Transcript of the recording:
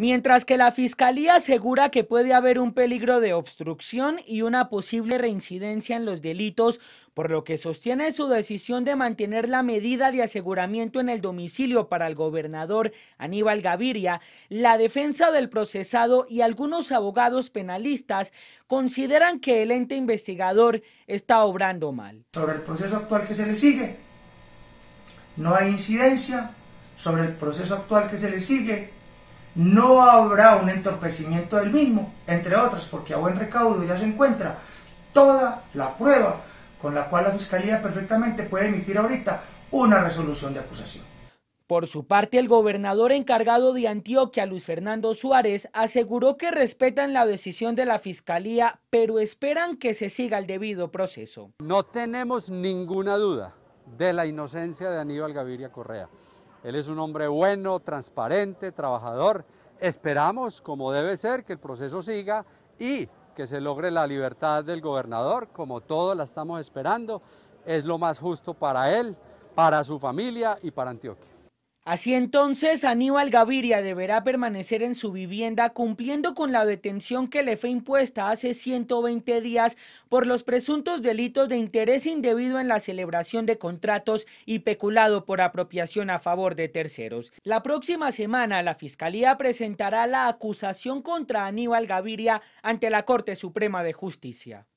Mientras que la Fiscalía asegura que puede haber un peligro de obstrucción y una posible reincidencia en los delitos, por lo que sostiene su decisión de mantener la medida de aseguramiento en el domicilio para el gobernador Aníbal Gaviria, la defensa del procesado y algunos abogados penalistas consideran que el ente investigador está obrando mal. Sobre el proceso actual que se le sigue, no hay incidencia. Sobre el proceso actual que se le sigue, no habrá un entorpecimiento del mismo, entre otras, porque a buen recaudo ya se encuentra toda la prueba con la cual la Fiscalía perfectamente puede emitir ahorita una resolución de acusación. Por su parte, el gobernador encargado de Antioquia, Luis Fernando Suárez, aseguró que respetan la decisión de la Fiscalía, pero esperan que se siga el debido proceso. No tenemos ninguna duda de la inocencia de Aníbal Gaviria Correa. Él es un hombre bueno, transparente, trabajador. Esperamos, como debe ser, que el proceso siga y que se logre la libertad del gobernador, como todos la estamos esperando. Es lo más justo para él, para su familia y para Antioquia. Así entonces, Aníbal Gaviria deberá permanecer en su vivienda cumpliendo con la detención que le fue impuesta hace 120 días por los presuntos delitos de interés indebido en la celebración de contratos y peculado por apropiación a favor de terceros. La próxima semana, la Fiscalía presentará la acusación contra Aníbal Gaviria ante la Corte Suprema de Justicia.